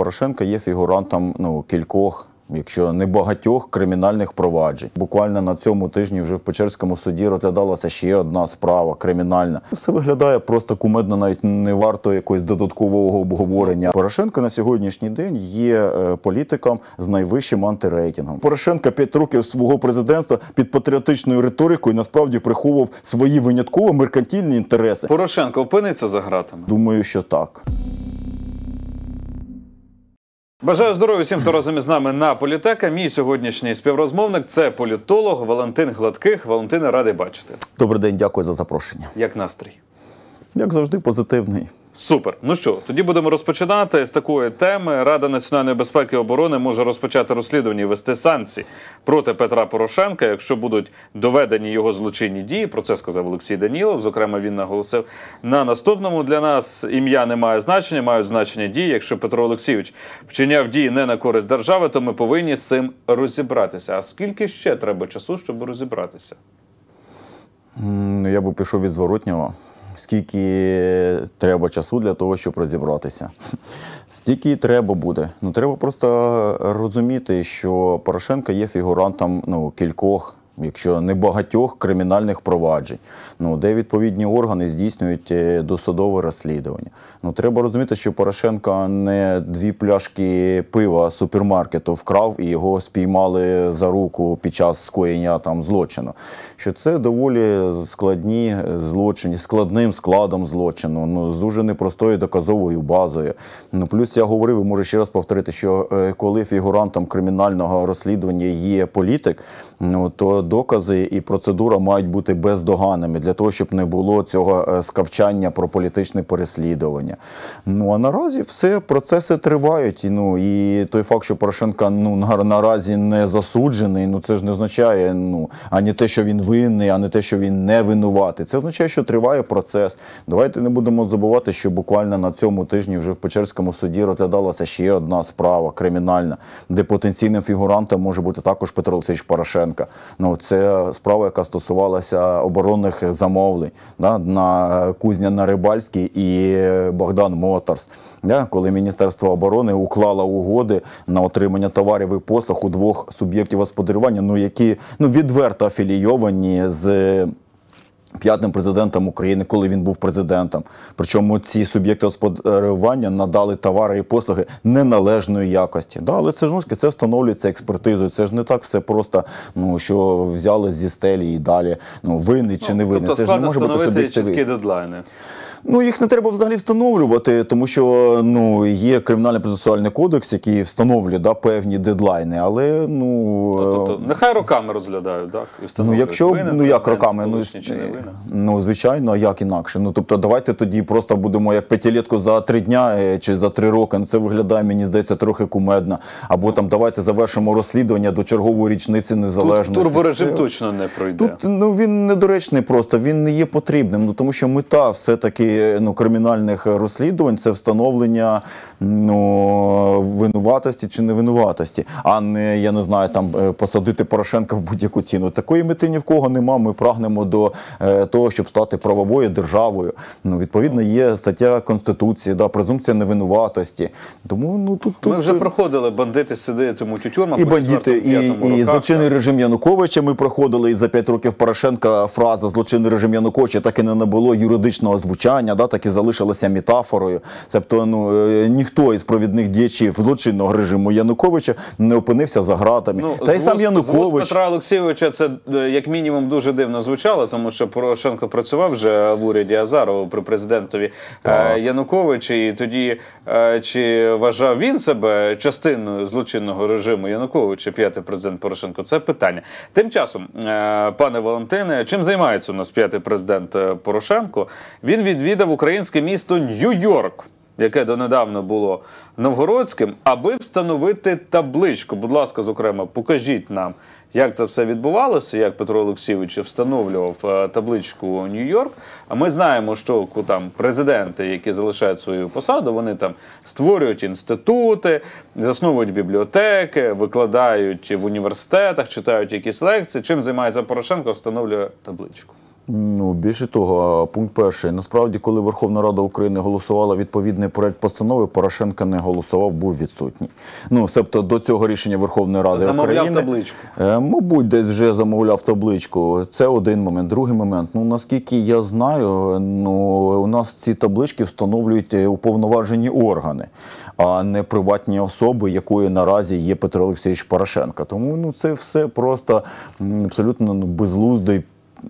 Порошенко є фігурантом ну кількох. Якщо не багатьох кримінальних проваджень, буквально на цьому тижні вже в Печерському суді розглядалася ще одна справа кримінальна. Все виглядає просто кумедно, навіть не варто якогось додаткового обговорення. Порошенко на сьогоднішній день є е, політиком з найвищим антирейтингом. Порошенко п'ять років свого президентства під патріотичною риторикою насправді приховував свої винятково меркантільні інтереси. Порошенко опиниться за гратами. Думаю, що так. Бажаю здоров'я всім, хто разом із нами на політека. Мій сьогоднішній співрозмовник це політолог Валентин Гладких. Валентина радий бачити. Добрий день, дякую за запрошення. Як настрій? Як завжди, позитивний. Супер. Ну що, тоді будемо розпочинати з такої теми. Рада національної безпеки і оборони може розпочати розслідування і вести санкції проти Петра Порошенка, якщо будуть доведені його злочинні дії. Про це сказав Олексій Данілов. Зокрема, він наголосив на наступному для нас ім'я не має значення, мають значення дії. Якщо Петро Олексійович вчиняв дії не на користь держави, то ми повинні з цим розібратися. А скільки ще треба часу, щоб розібратися? Я би пішов від зворотнього скільки треба часу для того, щоб розібратися. Стільки треба буде. Ну треба просто е, розуміти, що Порошенко є фігурантом ну, кількох якщо не багатьох кримінальних проваджень, ну де відповідні органи здійснюють е, досудове розслідування. Ну треба розуміти, що Порошенка не дві пляшки пива супермаркету вкрав і його спіймали за руку під час скоєння там злочину. Що це доволі складні е, злочини, складним складом злочину, ну з дуже непростою доказовою базою. Ну плюс я говорив, і можу ще раз повторити, що е, коли фігурантом кримінального розслідування є політик, ну то докази і процедура мають бути бездоганними для того, щоб не було цього е, скавчання про політичне переслідування. Ну а наразі все процеси тривають. Ну і той факт, що Порошенка ну наразі не засуджений, ну це ж не означає ну ані те, що він винний, ані те, що він не винуватий. Це означає, що триває процес. Давайте не будемо забувати, що буквально на цьому тижні вже в Печерському суді розглядалася ще одна справа кримінальна, де потенційним фігурантом може бути також Петро Олексійович Порошенка. Ну це справа, яка стосувалася оборонних замовлень да, на кузня на Рибальській і Богдан Моторс, да, коли Міністерство оборони уклало угоди на отримання товарів і послуг у двох суб'єктів господарювання, ну які ну відверто афілійовані з п'ятим президентом України, коли він був президентом. Причому ці суб'єкти господарювання надали товари і послуги неналежної якості. Да, але це ж ну, це встановлюється експертизою. Це ж не так все просто, ну що взяли зі стелі і далі. Ну винний чи ну, не винний. Тобто це ж не може бути суб'єктивість. чіткі дедлайни. Ну їх не треба взагалі встановлювати, тому що ну є кримінальний процесуальний кодекс, який встановлює да, певні дедлайни. Але ну, ну е, тобто, нехай роками розглядають, так і Ну якщо винен, ну як роками, ну, е, ну звичайно, а як інакше. Ну тобто, давайте тоді просто будемо як п'ятилетку за три дня е, чи за три роки. Ну це виглядає, мені здається, трохи кумедно. Або там давайте завершимо розслідування до чергової річниці незалежності. Тут турборежим це, точно не пройде. Тут ну він недоречний, просто він не є потрібним. Ну тому що мета все таки ну, кримінальних розслідувань це встановлення ну, винуватості чи невинуватості, а не я не знаю, там е, посадити Порошенка в будь-яку ціну. Такої мети ні в кого нема. Ми прагнемо до е, того, щоб стати правовою державою. Ну відповідно, є стаття конституції, да, презумпція невинуватості. Тому ну тут ми вже проходили бандити, сидитимуть у і бандити, і, і, злочинний режим Януковича. Ми проходили і за п'ять років Порошенка фраза злочинний режим Януковича так і не набуло юридичного звучання покарання, да, так і залишилося метафорою. Тобто, ну е, ніхто із провідних діячів злочинного режиму Януковича не опинився за гратами. Ну, Та й сам Янукович Петра Олексійовича це е, як мінімум дуже дивно звучало, тому що Порошенко працював вже в уряді Азарова при президентові е, Януковича, і тоді чи вважав він себе частиною злочинного режиму Януковича, п'ятий президент Порошенко? Це питання. Тим часом, пане Валентине, чим займається у нас п'ятий президент Порошенко? Він відвідав відвідав українське місто Нью-Йорк, яке донедавна було новгородським, аби встановити табличку. Будь ласка, зокрема, покажіть нам, як це все відбувалося, як Петро Олексійович встановлював е, табличку Нью-Йорк. А ми знаємо, що там президенти, які залишають свою посаду, вони там створюють інститути, засновують бібліотеки, викладають в університетах, читають якісь лекції. Чим займається Порошенко, встановлює табличку. Ну, більше того, пункт перший. Насправді, коли Верховна Рада України голосувала відповідний проект постанови, Порошенка не голосував, був відсутній. Ну, себто до цього рішення Верховної Ради замовляв України... Замовляв табличку. Е, мабуть, десь вже замовляв табличку. Це один момент. Другий момент. Ну, наскільки я знаю, ну у нас ці таблички встановлюють е, уповноважені органи, а не приватні особи, якою наразі є Петро Олексійович Порошенка. Тому ну це все просто абсолютно ну, безлуздий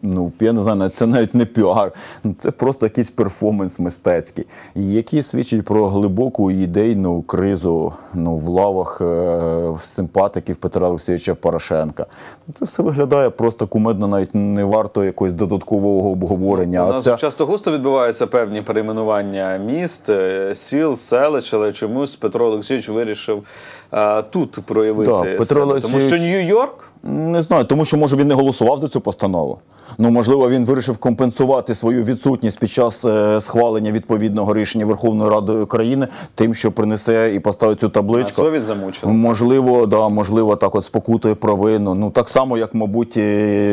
ну, я не знаю, це навіть не піар, ну, це просто якийсь перформанс мистецький, який свідчить про глибоку ідейну кризу ну, в лавах е, симпатиків Петра Олексійовича Порошенка. Ну, це все виглядає просто кумедно, навіть не варто якогось додаткового обговорення. У нас ця... часто густо відбуваються певні перейменування міст, е, сіл, селищ, але чомусь Петро Олексійович вирішив а, е, тут проявити. Да, Петро Олексійович... Тому що Нью-Йорк. Не знаю, тому що може він не голосував за цю постанову. Ну можливо, він вирішив компенсувати свою відсутність під час е, схвалення відповідного рішення Верховної Ради України тим, що принесе і поставить цю табличку. совість замучила. Можливо, да, можливо, так от спокутує провину. Ну так само, як, мабуть,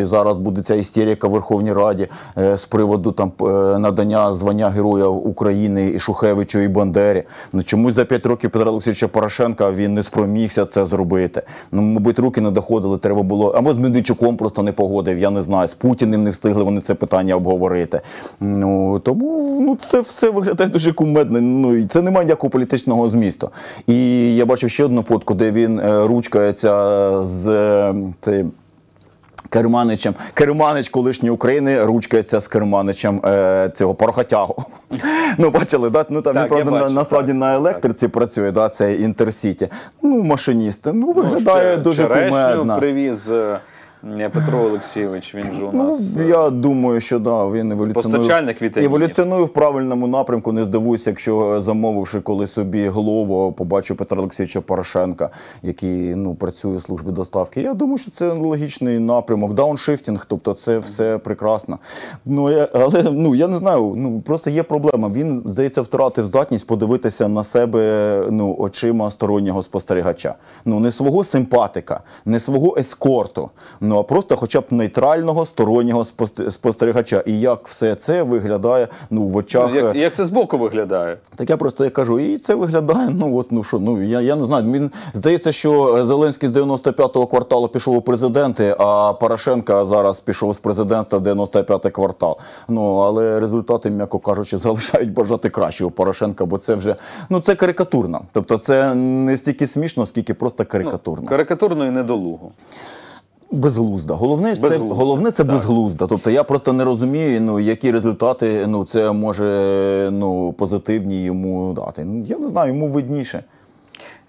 зараз буде ця істерика в Верховній Раді е, з приводу там е, надання звання Героя України і Шухевичу і Бандері. Ну чомусь за п'ять років Петра Олексійовича Порошенка він не спромігся це зробити. Ну, мабуть, руки не доходили. Треба треба було або з Медведчуком просто не погодив. Я не знаю, з Путіним не встигли вони це питання обговорити. Ну тому ну це все виглядає дуже кумедно. Ну і це немає ніякого політичного змісту. І я бачив ще одну фотку, де він е, ручкається з е, цим. Керманичем, керманич колишньої України ручкається з керманичем е, цього порохотягу. Ну, бачили, да? ну там так, він правда на, насправді так, на електриці так. працює, да, це інтерсіті. Ну, машиністи. Ну, виглядає ну, ще, дуже кумедно. привіз. Е, Петро Олексійович, він же у ну, нас. Ну, я думаю, що да, він еволюціонує. Постачальник вітамінів. Еволюціонує в правильному напрямку. Не здивуюся, якщо е, замовивши коли собі голову, побачу Петра Олексійовича Порошенка, який ну, працює в службі доставки. Я думаю, що це логічний напрямок. Дауншифтінг, тобто це все прекрасно. Ну, я, Але ну, я не знаю, ну просто є проблема. Він, здається, втратив здатність подивитися на себе ну, очима стороннього спостерігача. Ну, не свого симпатика, не свого ескорту ну а просто хоча б нейтрального стороннього спостерігача. І як все це виглядає ну, в очах. Як е, як це збоку виглядає? Так я просто я кажу, і це виглядає. Ну от ну що, ну я я не знаю. Він здається, що Зеленський з 95-го кварталу пішов у президенти, а Порошенка зараз пішов з президентства в 95-й квартал. Ну але результати, м'яко кажучи, залишають бажати кращого Порошенка, бо це вже ну це карикатурно. Тобто, це не стільки смішно, скільки просто ну, карикатурно. Ну, карикатурно і недолуго. Безглузда. Головне безглузда. це головне це так. безглузда. Тобто я просто не розумію, ну які результати ну це може ну позитивні йому дати. Ну я не знаю, йому видніше.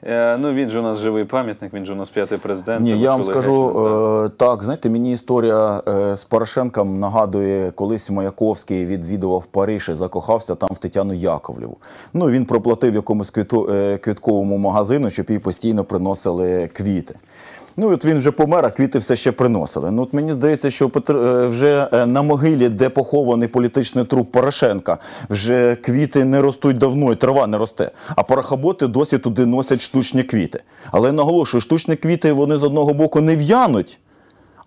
Е, ну він же у нас живий пам'ятник, він же у нас п'ятий президент. Ні, я вам скажу ну, е, так. Знаєте, мені історія е, з Порошенком нагадує, колись Маяковський відвідував Париж і закохався там в Тетяну Яковлєву. Ну він проплатив якомусь квіту, е, квітковому магазину, щоб їй постійно приносили квіти. Ну от він вже помер, а квіти все ще приносили. Ну от мені здається, що е, вже е, на могилі, де похований політичний труп Порошенка, вже квіти не ростуть давно, і трава не росте. А порохоботи досі туди носять штучні квіти. Але наголошую, штучні квіти вони з одного боку не в'януть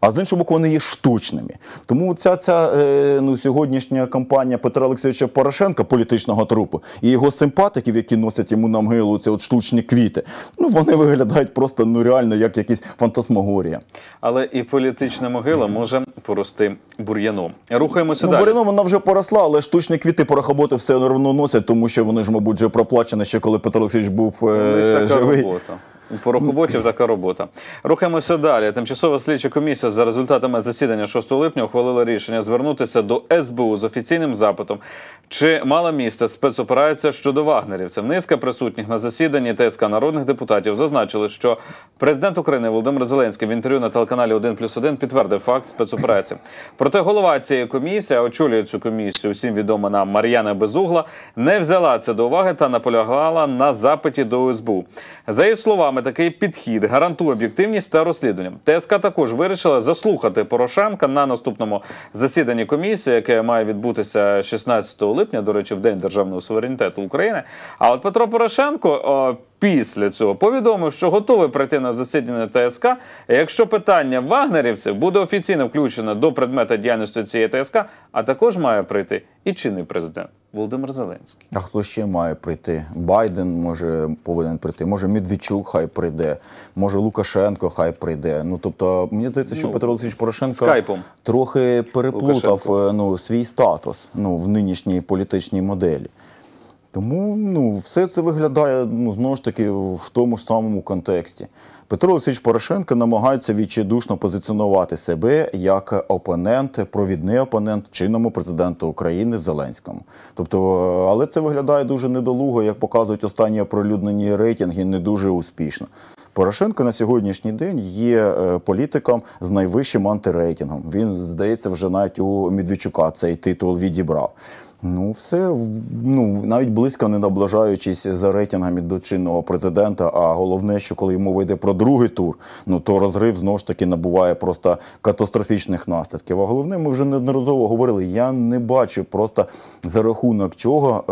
а з іншого боку, вони є штучними. Тому ця ця е, ну, сьогоднішня кампанія Петра Олексійовича Порошенка, політичного трупу, і його симпатиків, які носять йому на могилу ці от штучні квіти, ну вони виглядають просто ну реально як якісь фантасмагорія. Але і політична могила може порости бур'яном. Рухаємося ну, далі. бур'яном вона вже поросла, але штучні квіти порохоботи все одно носять, тому що вони ж, мабуть, вже проплачені ще коли Петро Олексійович був е, така живий. робота. Порохоботів така робота. Рухаємося далі. Тимчасова слідча комісія за результатами засідання 6 липня ухвалила рішення звернутися до СБУ з офіційним запитом, чи мала місце спецоперація щодо вагнерівців. Низка присутніх на засіданні ТСК народних депутатів зазначили, що президент України Володимир Зеленський в інтерв'ю на телеканалі 1+,1 плюс 1 підтвердив факт спецоперації. Проте голова цієї комісії очолює цю комісію. Усім відома нам Мар'яна Безугла не взяла це до уваги та наполягала на запиті до СБУ. За її словами такий підхід гарантує об'єктивність та розслідування. ТСК також вирішила заслухати Порошенка на наступному засіданні комісії, яке має відбутися 16 липня, до речі, в день державного суверенітету України. А от Петро Порошенко після цього повідомив, що готовий прийти на засідання ТСК. Якщо питання вагнерівців буде офіційно включено до предмета діяльності цієї ТСК, а також має прийти і чинний президент Володимир Зеленський. А хто ще має прийти? Байден може повинен прийти. Може Медведчук хай прийде, може Лукашенко хай прийде. Ну тобто, мені здається, що ну, Петро Олексійович Порошенко скайпом. трохи переплутав е, ну свій статус ну в нинішній політичній моделі. Тому ну, все це виглядає ну, знову ж таки в тому ж самому контексті. Петро Олексійович Порошенко намагається відчайдушно позиціонувати себе як опонент, провідний опонент чинному президенту України Зеленському. Тобто, але це виглядає дуже недолуго, як показують останні оприлюднені рейтинги, не дуже успішно. Порошенко на сьогоднішній день є е, політиком з найвищим антирейтингом. Він здається, вже навіть у Медведчука цей титул відібрав. Ну, все ну навіть близько не наближаючись за рейтингами до чинного президента. А головне, що коли мова йде про другий тур, ну то розрив знову ж таки набуває просто катастрофічних наслідків. А головне, ми вже неодноразово говорили. Я не бачу просто за рахунок чого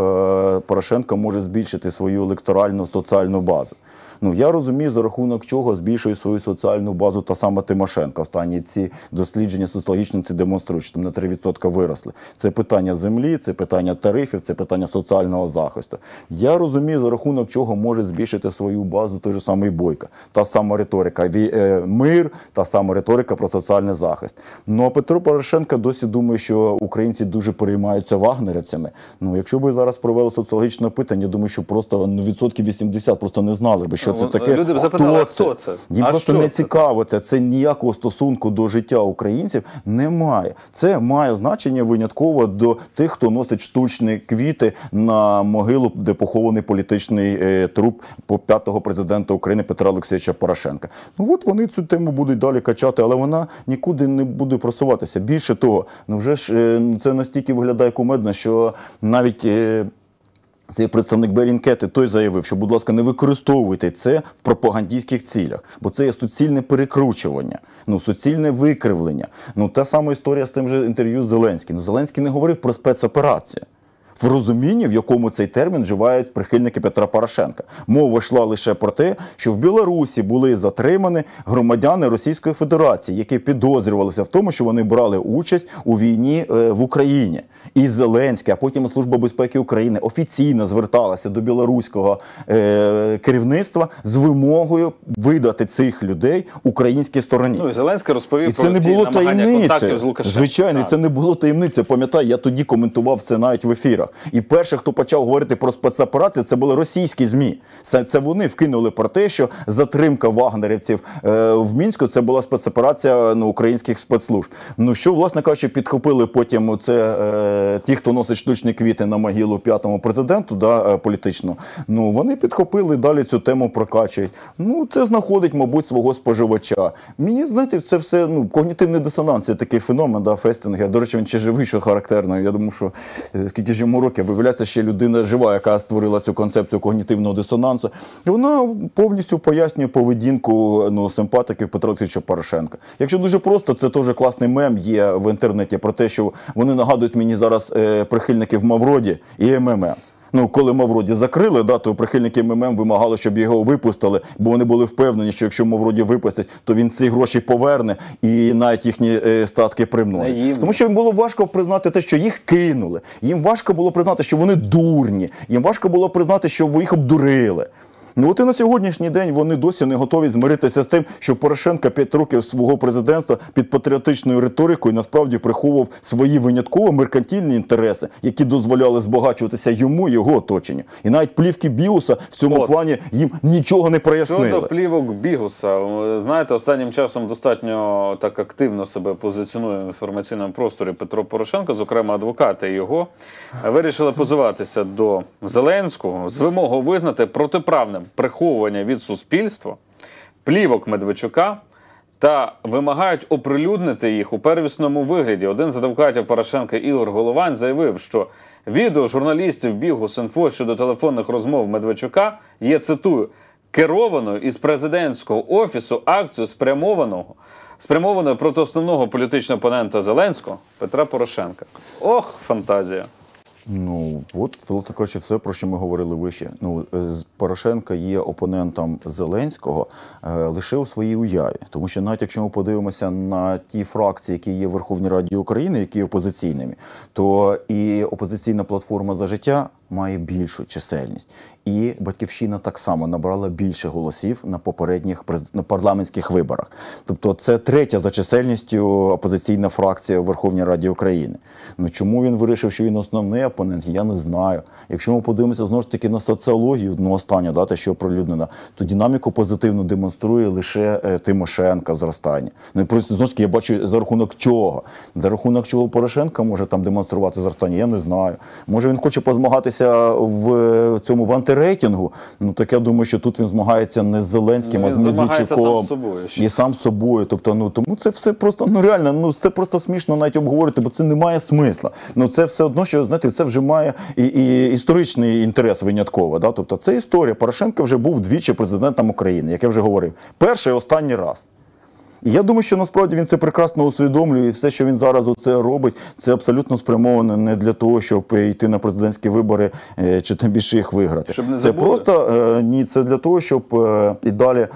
е, Порошенко може збільшити свою електоральну соціальну базу. Ну я розумію, за рахунок чого збільшує свою соціальну базу та сама Тимошенко. Останні ці дослідження соціологічні це демонструють, що там на 3% виросли. Це питання землі, це питання тарифів, це питання соціального захисту. Я розумію, за рахунок чого може збільшити свою базу той же самий бойка, та сама риторика е, мир, та сама риторика про соціальний захист. Ну а Петро Порошенко досі думає, що українці дуже переймаються вагнерівцями. Ну якщо би зараз провели соціологічне питання, я думаю, що просто ну, відсотків 80 просто не знали би, що що це таке. Люди б запитали, хто це? хто це? Їм а просто не це? цікаво. Це Це ніякого стосунку до життя українців немає. Це має значення винятково до тих, хто носить штучні квіти на могилу, де похований політичний е, труп п'ятого президента України Петра Олексійовича Порошенка. Ну от вони цю тему будуть далі качати, але вона нікуди не буде просуватися. Більше того, ну вже ж е, це настільки виглядає кумедно, що навіть. Е, цей представник Берінкети той заявив, що, будь ласка, не використовуйте це в пропагандійських цілях, бо це є суцільне перекручування, ну суцільне викривлення. Ну та сама історія з тим же інтерв'ю з Зеленським. Ну Зеленський не говорив про спецоперацію в розумінні, в якому цей термін вживають прихильники Петра Порошенка. Мова йшла лише про те, що в Білорусі були затримані громадяни Російської Федерації, які підозрювалися в тому, що вони брали участь у війні е, в Україні. І Зеленський, а потім служба безпеки України офіційно зверталася до білоруського е, керівництва з вимогою видати цих людей українській стороні. Ну і Зеленський розповів і про це не було таємниці. З Звичайно, так. це не було таємниця. Пам'ятаю, я тоді коментував це навіть в ефірах виборах. І перше, хто почав говорити про спецоперацію, це були російські змі. Це вони вкинули про те, що затримка вагнерівців е, в мінську це була спецоперація ну, українських спецслужб. Ну що, власне кажучи, підхопили потім це е, ті, хто носить штучні квіти на могилу п'ятому президенту, да, е, політично. Ну вони підхопили далі цю тему прокачують. Ну це знаходить, мабуть, свого споживача. Мені знаєте, це все ну когнітивний дисонанс, це такий феномен да, Фестингер. До речі, він ще живий, що характерно. Я думаю, що е, скільки ж йому. Роки виявляється ще людина жива, яка створила цю концепцію когнітивного дисонансу. І вона повністю пояснює поведінку ну, симпатиків Петра Олексійовича Порошенка. Якщо дуже просто, це теж класний мем є в інтернеті про те, що вони нагадують мені зараз е, прихильників Мавроді і МММ. Ну, коли Мавроді закрили, да, то прихильники МММ вимагали, щоб його випустили, бо вони були впевнені, що якщо Мавроді випустять, то він ці гроші поверне і навіть їхні е, статки примножить. Тому що їм було важко признати те, що їх кинули. Їм важко було признати, що вони дурні. Їм важко було признати, що ви їх обдурили. Ну от і на сьогоднішній день вони досі не готові змиритися з тим, що Порошенка п'ять років свого президентства під патріотичною риторикою насправді приховував свої винятково меркантільні інтереси, які дозволяли збагачуватися йому і його оточенню. І навіть плівки бігуса в цьому от. плані їм нічого не прояснили. Щодо плівок Бігуса, знаєте, останнім часом достатньо так активно себе позиціонує в інформаційному просторі Петро Порошенко, зокрема адвокати його, вирішили позиватися до Зеленського з вимогою визнати протиправне законом приховування від суспільства плівок Медведчука та вимагають оприлюднити їх у первісному вигляді. Один з адвокатів Порошенка Ігор Головань заявив, що відео журналістів бігу Синфо щодо телефонних розмов Медведчука є цитую керованою із президентського офісу акцію спрямованого. Спрямованою проти основного політичного опонента Зеленського Петра Порошенка. Ох, фантазія! Ну от власне кажучи, все про що ми говорили вище. Ну е, Порошенко є опонентом Зеленського е, лише у своїй уяві, тому що навіть якщо ми подивимося на ті фракції, які є в Верховній Раді України, які є опозиційними, то і опозиційна платформа за життя має більшу чисельність. І батьківщина так само набрала більше голосів на попередніх парламентських виборах. Тобто, це третя за чисельністю опозиційна фракція у Верховній Раді України. Ну чому він вирішив, що він основний опонент? Я не знаю. Якщо ми подивимося знову ж таки на соціологію, ну останню да, що оприлюднена, то динаміку позитивно демонструє лише е, Тимошенка зростання. Ну і просто знову ж таки я бачу за рахунок чого. За рахунок чого Порошенка може там демонструвати зростання, я не знаю. Може він хоче позмагатися змагатися в цьому в антирейтингу. Ну так я думаю, що тут він змагається не з Зеленським, ну, а з Медведчуком. і сам з собою. Тобто, ну тому це все просто ну реально. Ну це просто смішно навіть обговорити, бо це не має смисла. Ну це все одно, що знаєте, це вже має і, і історичний інтерес винятково. Да? Тобто, це історія. Порошенко вже був двічі президентом України, як я вже говорив, перший і останній раз. Я думаю, що насправді він це прекрасно усвідомлює, і все, що він зараз у це робить, це абсолютно спрямоване не для того, щоб е, йти на президентські вибори е, чи тим більше їх виграти. Щоб не це просто е, ні, це для того, щоб і далі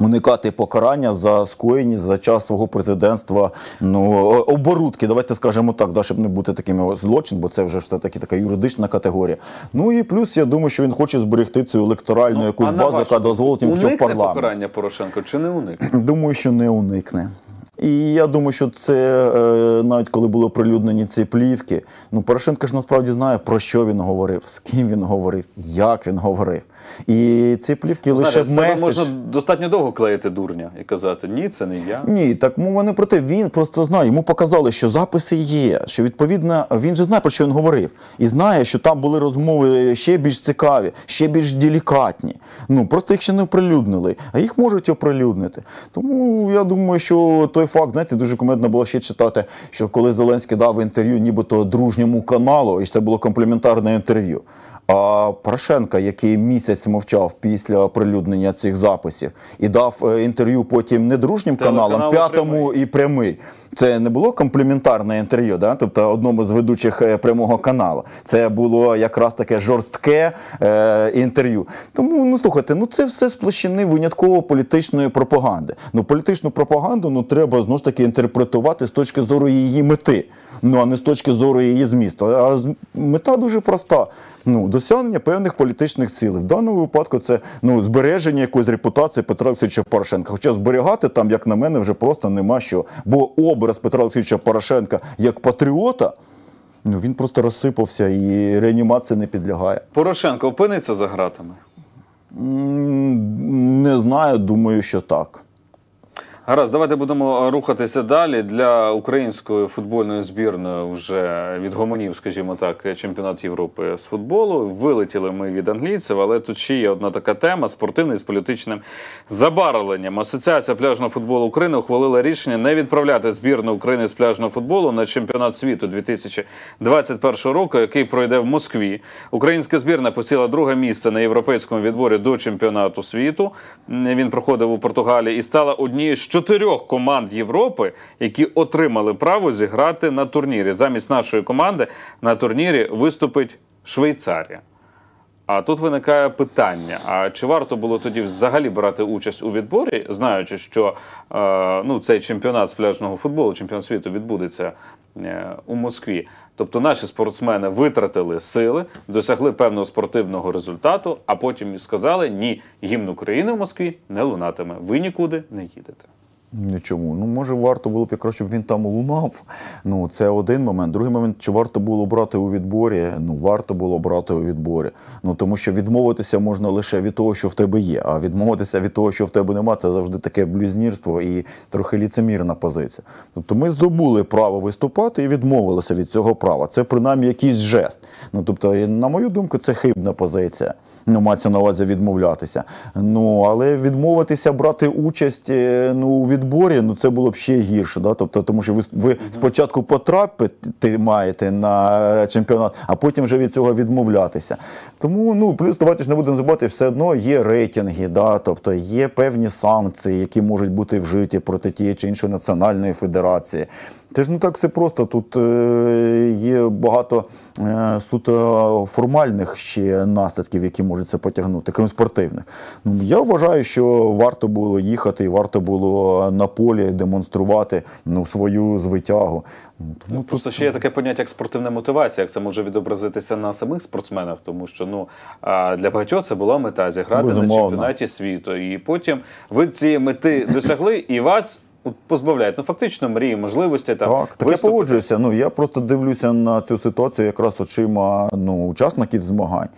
Уникати покарання за скоєні за час свого президентства ну оборудки, давайте скажемо так, да, щоб не бути такими злочин, бо це вже все таки така юридична категорія. Ну і плюс я думаю, що він хоче зберегти цю електоральну ну, якусь базу, яка дозволить йому в парламент. покарання Порошенко чи не уникне? Думаю, що не уникне. І я думаю, що це е, навіть коли були оприлюднені ці плівки. Ну Порошенко ж насправді знає, про що він говорив, з ким він говорив, як він говорив. І ці плівки лише Знає, меседж... можна достатньо довго клеїти дурня і казати Ні, це не я. Ні, так мова не про те. Він просто знає. Йому показали, що записи є, що відповідно він же знає, про що він говорив, і знає, що там були розмови ще більш цікаві, ще більш делікатні. Ну просто їх ще не оприлюднили, а їх можуть оприлюднити. Тому я думаю, що той факт, знаєте, дуже комедно було ще читати, що коли Зеленський дав інтерв'ю, нібито дружньому каналу, і це було компліментарне інтерв'ю. А Порошенка, який місяць мовчав після оприлюднення цих записів, і дав е, інтерв'ю потім недружнім каналам, п'ятому прямий. і прямий. Це не було компліментарне інтерв'ю, да? тобто одному з ведучих е, прямого каналу. Це було якраз таке жорстке е, інтерв'ю. Тому ну слухайте, ну це все сплощини винятково політичної пропаганди. Ну політичну пропаганду ну треба знову ж таки інтерпретувати з точки зору її мети, ну а не з точки зору її змісту. А мета дуже проста ну, досягнення певних політичних цілей. В даному випадку це ну, збереження якоїсь репутації Петра Олексійовича Порошенка. Хоча зберігати там, як на мене, вже просто нема що. Бо образ Петра Олексійовича Порошенка як патріота. Ну, він просто розсипався і реанімація не підлягає. Порошенко опиниться за ґратами? Не знаю, думаю, що так. Гаразд, давайте будемо е, рухатися далі для української футбольної збірної вже від гомонів, скажімо так, чемпіонат Європи з футболу. Вилетіли ми від англійців, але тут ще є одна така тема спортивне з політичним забарвленням. Асоціація пляжного футболу України ухвалила рішення не відправляти збірну України з пляжного футболу на чемпіонат світу 2021 року, який пройде в Москві. Українська збірна посіла друге місце на європейському відборі до чемпіонату світу. Він проходив у Португалії і стала однією з чотирьох команд Європи, які отримали право зіграти на турнірі. Замість нашої команди на турнірі виступить Швейцарія. А тут виникає питання: а чи варто було тоді взагалі брати участь у відборі, знаючи, що е, ну, цей чемпіонат з пляжного футболу, чемпіон світу відбудеться е, у Москві? Тобто наші спортсмени витратили сили, досягли певного спортивного результату, а потім сказали: ні, гімн України в Москві не лунатиме. Ви нікуди не їдете. Нічому. Ну, може, варто було б якраз, щоб він там лунав. Ну, Це один момент. Другий момент, чи варто було брати у відборі? Ну, варто було брати у відборі. Ну, Тому що відмовитися можна лише від того, що в тебе є. А відмовитися від того, що в тебе нема, це завжди таке блюзнірство і трохи ліцемірна позиція. Тобто ми здобули право виступати і відмовилися від цього права. Це принаймні якийсь жест. Ну, Тобто, на мою думку, це хибна позиція. Ну, мається на увазі відмовлятися. Ну, Але відмовитися брати участь е, ну, відборі відборі, ну це було б ще гірше. Да? Тобто, тому що ви ви спочатку потрапити маєте на е, чемпіонат, а потім вже від цього відмовлятися. Тому ну плюс давайте ж не будемо забувати, все одно є рейтинги, да? тобто є певні санкції, які можуть бути вжиті проти тієї чи іншої національної федерації. Це ж не так все просто. Тут е, є багато е, суто формальних ще наслідків, які можуть це потягнути, крім спортивних. Ну, Я вважаю, що варто було їхати і варто було на полі демонструвати ну, свою звитягу. Ну, тому ну, Просто тут... ще є таке поняття, як спортивна мотивація, як це може відобразитися на самих спортсменах, тому що ну для багатьох це була мета зіграти Безумовно. на чемпіонаті світу. І потім ви цієї мети досягли і вас. Ну, позбавляють. Ну фактично мрії, можливості там так, так я погоджуюся. Ну я просто дивлюся на цю ситуацію якраз очима ну учасників змагань.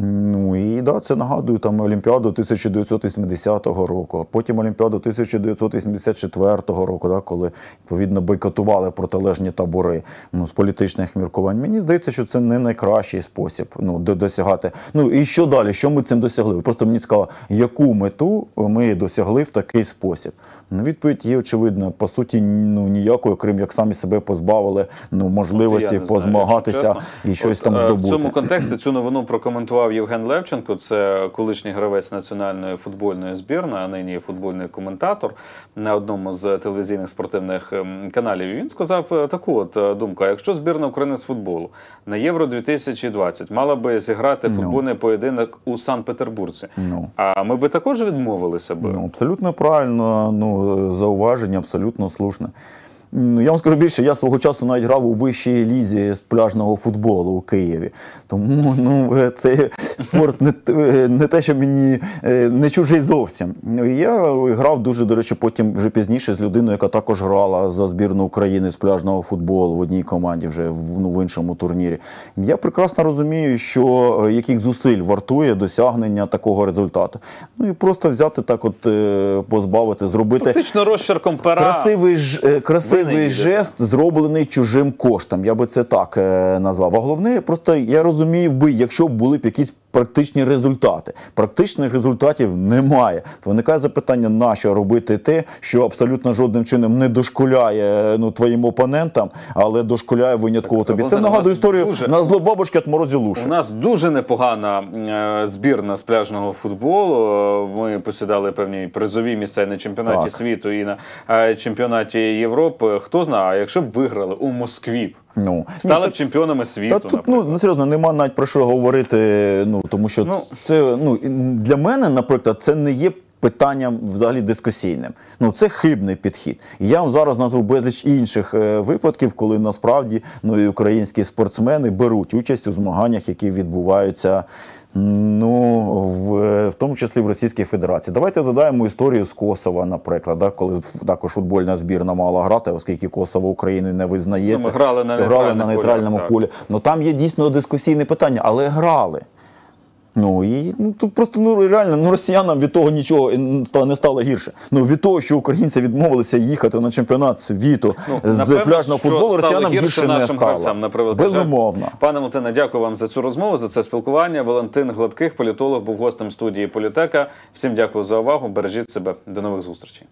Ну і да, це нагадую там Олімпіаду 1980 року, а потім Олімпіаду 1984 року, да, коли відповідно бойкотували протилежні табори ну, з політичних міркувань. Мені здається, що це не найкращий спосіб ну, досягати. Ну і що далі? Що ми цим досягли? Просто мені цікаво, яку мету ми досягли в такий спосіб. Ну, Відповідь є очевидна. По суті, ну ніякої, крім як самі себе позбавили ну, можливості ну, От, позмагатися знаю, і щось От, там е, здобути. В цьому контексті цю новину прокоментував коментував Євген Левченко, це колишній гравець національної футбольної збірної, а нині футбольний коментатор на одному з телевізійних спортивних ем, каналів. Він сказав е, таку от е, думку: якщо збірна України з футболу на євро 2020 мала би зіграти no. Ну. футбольний поєдинок у Санкт-Петербурзі, no. Ну. а ми би також відмовилися б? No, ну, абсолютно правильно, ну е, зауваження абсолютно слушне. Я вам скажу більше, я свого часу навіть грав у вищій лізі з пляжного футболу у Києві. Тому ну, ну е, це спорт не, е, не те, що мені е, не чужий зовсім. Я грав дуже, до речі, потім вже пізніше з людиною, яка також грала за збірну України з пляжного футболу в одній команді, вже в, ну, в іншому турнірі. Я прекрасно розумію, що яких зусиль вартує досягнення такого результату. Ну і просто взяти так, от позбавити, зробити Фактично розчерком пера. красивий ж красивий красивий жест, зроблений чужим коштом. Я би це так е, назвав. А головне, просто я розумів би, якщо були б якісь практичні результати. Практичних результатів немає. То виникає запитання, на що робити те, що абсолютно жодним чином не дошкуляє е, ну, твоїм опонентам, але дошкуляє винятково так, тобі. Це нагадує історію дуже... на зло бабушки від морозі У нас дуже непогана е, збірна з пляжного футболу. Ми посідали певні призові місця на чемпіонаті так. світу і на е, чемпіонаті Європи. Хто знає, якщо б виграли у Москві. Ну стали ну, б чемпіонами світу. Та, тут, наприклад. ну серйозно, нема навіть про що говорити. Ну тому що ну, це ну для мене, наприклад, це не є питанням взагалі дискусійним. Ну це хибний підхід. І я вам зараз назву безліч інших е, випадків, коли насправді ну, і українські спортсмени беруть участь у змаганнях, які відбуваються. Ну, в в тому числі в Російській Федерації. Давайте додаємо історію з Косова, наприклад, да, коли також футбольна збірна мала грати, оскільки Косово України не визнається. Ну, ми грали на, грали на нейтральному полі. полі. Ну там є дійсно дискусійне питання, але грали. Ну і ну тут просто ну реально ну росіянам від того нічого не стало гірше. Ну від того, що українці відмовилися їхати на чемпіонат світу ну, з пляжного футболу, росіянам гірше не стало. Гравцям, на Безумовно. Жаль. Пане Мутине, дякую вам за цю розмову, за це спілкування. Валентин Гладких, політолог, був гостем студії Політека. Всім дякую за увагу. Бережіть себе. До нових зустрічей.